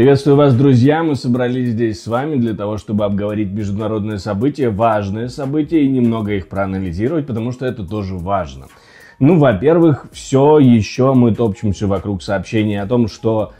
Приветствую вас, друзья! Мы собрались здесь с вами для того, чтобы обговорить международные события, важные события и немного их проанализировать, потому что это тоже важно. Ну, во-первых, все еще мы топчемся вокруг сообщения о том, что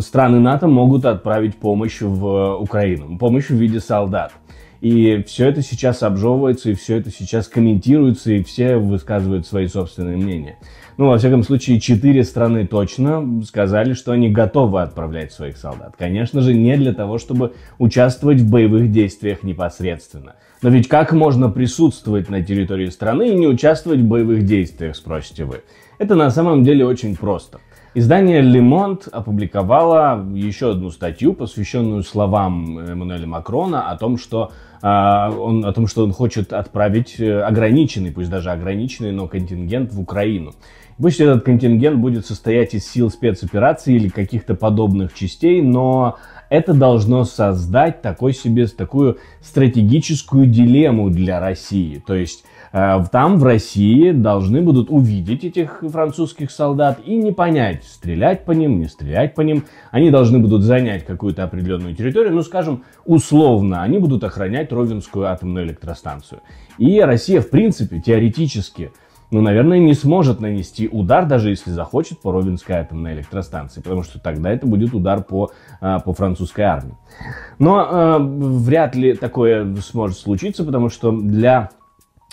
страны НАТО могут отправить помощь в э, Украину, помощь в виде солдат. И все это сейчас обжевывается, и все это сейчас комментируется, и все высказывают свои собственные мнения. Ну, во всяком случае, четыре страны точно сказали, что они готовы отправлять своих солдат. Конечно же, не для того, чтобы участвовать в боевых действиях непосредственно. Но ведь как можно присутствовать на территории страны и не участвовать в боевых действиях, спросите вы? Это на самом деле очень просто. Издание Le Monde опубликовало еще одну статью, посвященную словам э, Эммануэля Макрона о том, что э, он, о том, что он хочет отправить э, ограниченный, пусть даже ограниченный, но контингент в Украину. Пусть этот контингент будет состоять из сил спецоперации или каких-то подобных частей, но это должно создать такой себе, такую стратегическую дилемму для России. То есть Э, там в России должны будут увидеть этих французских солдат и не понять, стрелять по ним, не стрелять по ним. Они должны будут занять какую-то определенную территорию, ну скажем, условно, они будут охранять Ровенскую атомную электростанцию. И Россия, в принципе, теоретически ну, наверное, не сможет нанести удар, даже если захочет, по Ровенской атомной электростанции, потому что тогда это будет удар по, э, по французской армии. Но э, вряд ли такое сможет случиться, потому что для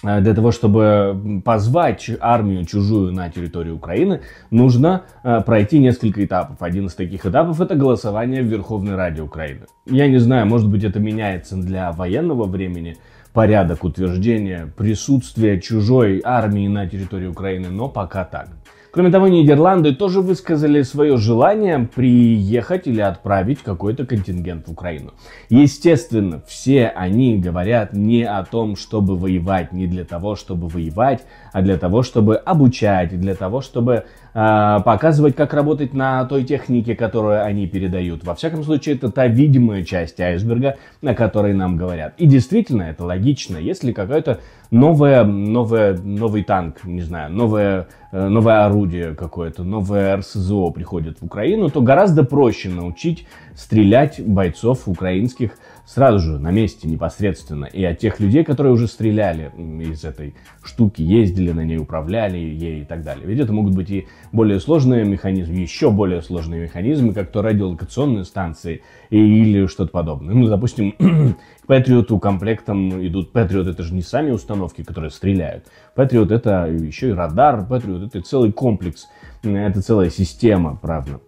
Э, для того, чтобы позвать армию чужую на территорию Украины, нужно э, пройти несколько этапов. Один из таких этапов – это голосование в Верховной Раде Украины. Я не знаю, может быть, это меняется для военного времени, порядок утверждения присутствия чужой армии на территории Украины, но пока так. Кроме того, Нидерланды тоже высказали свое желание приехать или отправить какой-то контингент в Украину. Естественно, все они говорят не о том, чтобы воевать, не для того, чтобы воевать, а для того, чтобы обучать, для того, чтобы а, показывать, как работать на той технике, которую они передают. Во всяком случае, это та видимая часть айсберга, о которой нам говорят. И действительно, это логично. Если какой-то новое, новое, новый танк, не знаю, новое, э, новое орудие какое-то, новое РСЗО приходит в Украину, то гораздо проще научить стрелять бойцов украинских сразу же на месте непосредственно. И от тех людей, которые уже стреляли из этой штуки, ездили на ней, управляли ей и так далее. Ведь это могут быть и более сложные механизмы, еще более сложные механизмы, как то радиолокационные станции или что-то подобное. Ну, допустим, к Patriot комплектом идут... патриот, это же не сами установки, которые стреляют. Патриот это еще и радар, патриот это целый комплекс, это целая система, правда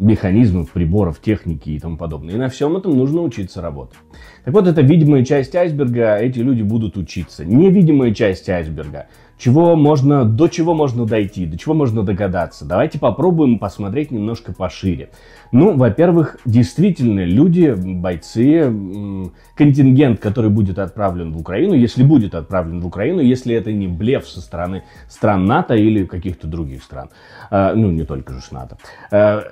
механизмов, приборов, техники и тому подобное. И на всем этом нужно учиться работать. Так вот, это видимая часть айсберга, а эти люди будут учиться. Невидимая часть айсберга чего можно, до чего можно дойти, до чего можно догадаться. Давайте попробуем посмотреть немножко пошире. Ну, во-первых, действительно, люди, бойцы, контингент, который будет отправлен в Украину, если будет отправлен в Украину, если это не блеф со стороны стран НАТО или каких-то других стран, а, ну, не только же НАТО, а,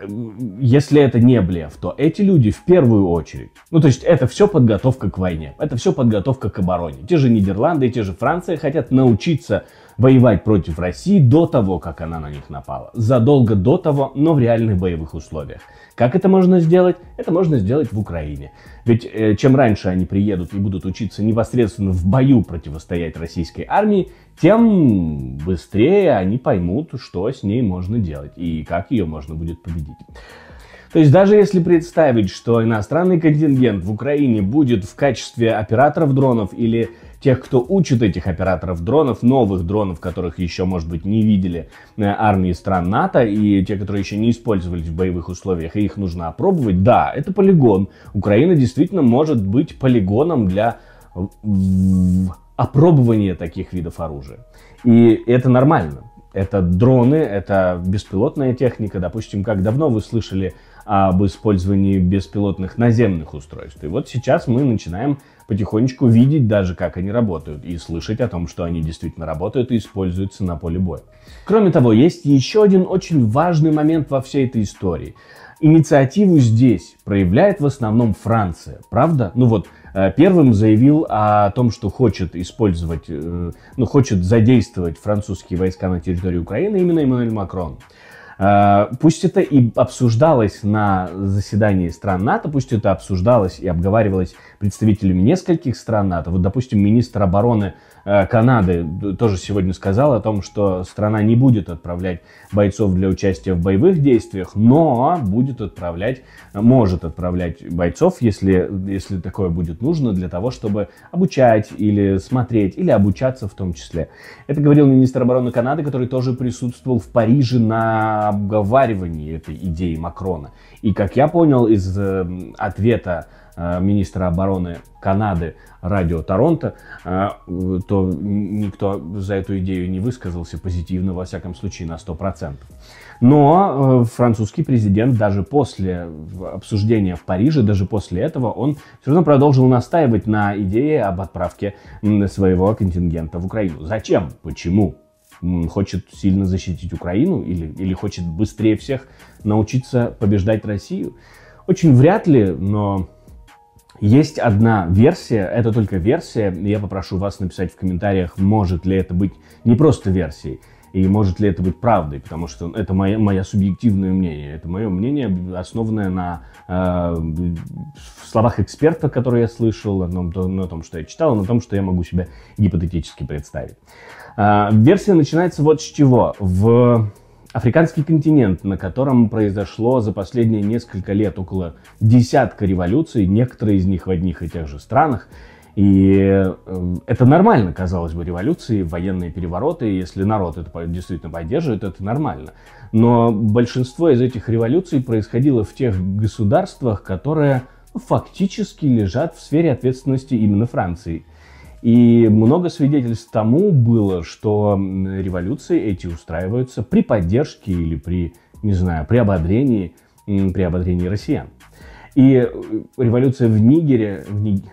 если это не блеф, то эти люди в первую очередь, ну, то есть это все подготовка к войне, это все подготовка к обороне. Те же Нидерланды, те же Франция хотят научиться воевать против России до того, как она на них напала. Задолго до того, но в реальных боевых условиях. Как это можно сделать? Это можно сделать в Украине. Ведь э, чем раньше они приедут и будут учиться непосредственно в бою противостоять российской армии, тем быстрее они поймут, что с ней можно делать и как ее можно будет победить. То есть даже если представить, что иностранный контингент в Украине будет в качестве операторов дронов или тех, кто учит этих операторов дронов, новых дронов, которых еще, может быть, не видели э, армии стран НАТО, и те, которые еще не использовались в боевых условиях, и их нужно опробовать. Да, это полигон. Украина действительно может быть полигоном для опробования таких видов оружия. И это нормально. Это дроны, это беспилотная техника. Допустим, как давно вы слышали об использовании беспилотных наземных устройств. И вот сейчас мы начинаем потихонечку видеть даже, как они работают, и слышать о том, что они действительно работают и используются на поле боя. Кроме того, есть еще один очень важный момент во всей этой истории. Инициативу здесь проявляет в основном Франция, правда? Ну вот, э, первым заявил о том, что хочет использовать, э, ну, хочет задействовать французские войска на территории Украины именно Эммануэль Макрон. Э, пусть это и обсуждалось на заседании стран НАТО, пусть это обсуждалось и обговаривалось представителями нескольких стран НАТО. Вот, допустим, министр обороны э, Канады тоже сегодня сказал о том, что страна не будет отправлять бойцов для участия в боевых действиях, но будет отправлять, может отправлять бойцов, если, если такое будет нужно, для того, чтобы обучать или смотреть, или обучаться в том числе. Это говорил министр обороны Канады, который тоже присутствовал в Париже на обговаривании этой идеи Макрона. И как я понял из э, ответа э, министра обороны Канады радио Торонто, э, то никто за эту идею не высказался позитивно, во всяком случае, на 100%. Но э, французский президент даже после обсуждения в Париже, даже после этого, он все равно продолжил настаивать на идее об отправке своего контингента в Украину. Зачем? Почему? хочет сильно защитить Украину или, или хочет быстрее всех научиться побеждать Россию. Очень вряд ли, но есть одна версия, это только версия, я попрошу вас написать в комментариях, может ли это быть не просто версией и может ли это быть правдой, потому что это мое моя субъективное мнение, это мое мнение, основанное на э, словах эксперта, которые я слышал, на том, на том, что я читал, на том, что я могу себе гипотетически представить. Э, версия начинается вот с чего. В Африканский континент, на котором произошло за последние несколько лет около десятка революций, некоторые из них в одних и тех же странах, и э, это нормально, казалось бы, революции, военные перевороты, если народ это действительно поддерживает, это нормально. Но большинство из этих революций происходило в тех государствах, которые ну, фактически лежат в сфере ответственности именно Франции. И много свидетельств тому было, что революции эти устраиваются при поддержке или при, не знаю, при ободрении, при ободрении россиян. И э, революция в Нигере, в Нигере,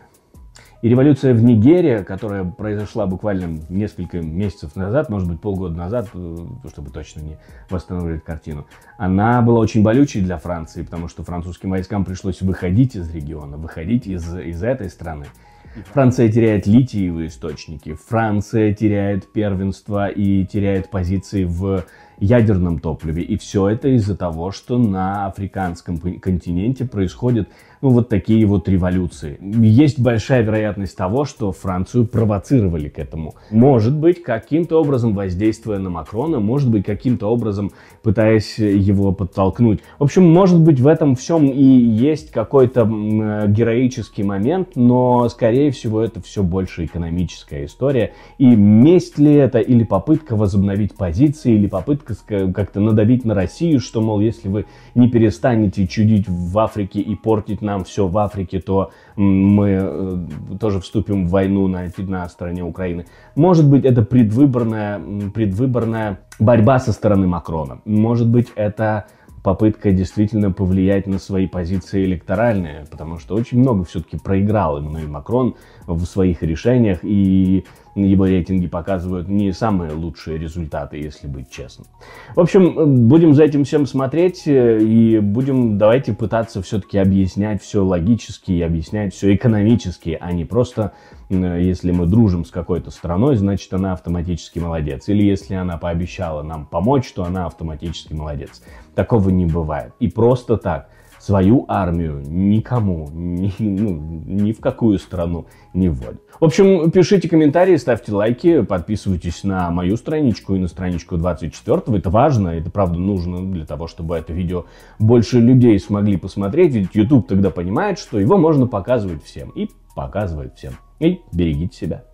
и революция в Нигерии, которая произошла буквально несколько месяцев назад, может быть, полгода назад, э, чтобы точно не восстановить картину, она была очень болючей для Франции, потому что французским войскам пришлось выходить из региона, выходить из, из этой страны. Франция теряет литиевые источники, Франция теряет первенство и теряет позиции в ядерном топливе. И все это из-за того, что на африканском континенте происходит ну, вот такие вот революции. Есть большая вероятность того, что Францию провоцировали к этому. Может быть, каким-то образом воздействуя на Макрона, может быть, каким-то образом пытаясь его подтолкнуть. В общем, может быть, в этом всем и есть какой-то э, героический момент, но, скорее всего, это все больше экономическая история. И месть ли это, или попытка возобновить позиции, или попытка как-то надавить на Россию, что, мол, если вы не перестанете чудить в Африке и портить нам все в Африке, то мы э, тоже вступим в войну на, на стороне Украины. Может быть, это предвыборная, предвыборная борьба со стороны Макрона. Может быть, это попытка действительно повлиять на свои позиции электоральные, потому что очень много все-таки проиграл именно Макрон в своих решениях, и его рейтинги показывают не самые лучшие результаты, если быть честным. В общем, э, будем за этим всем смотреть э, и будем, давайте пытаться все-таки объяснять все логически и объяснять все экономически, а не просто э, если мы дружим с какой-то страной, значит она автоматически молодец. Или если она пообещала нам помочь, то она автоматически молодец. Такого не бывает. И просто так – свою армию никому, ни, ну, ни в какую страну не вводит. В общем, пишите комментарии, ставьте лайки, подписывайтесь на мою страничку и на страничку 24. Это важно, это правда нужно для того, чтобы это видео больше людей смогли посмотреть. Ведь YouTube тогда понимает, что его можно показывать всем. И показывает всем. И берегите себя.